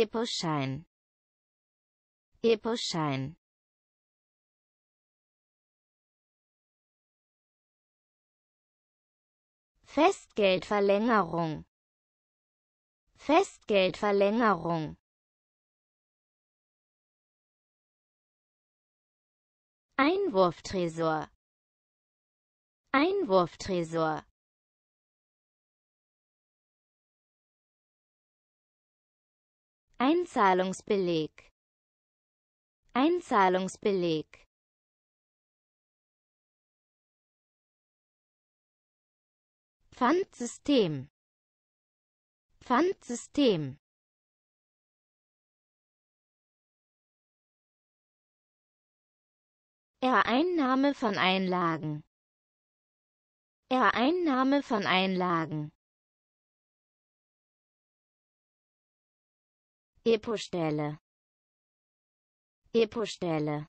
Eposchein. Eposchein. Festgeldverlängerung. Festgeldverlängerung. Einwurftresor. Einwurftresor. Einzahlungsbeleg Einzahlungsbeleg Pfandsystem Pfandsystem Ereinnahme von Einlagen Ereinnahme von Einlagen Epostelle. Epostelle.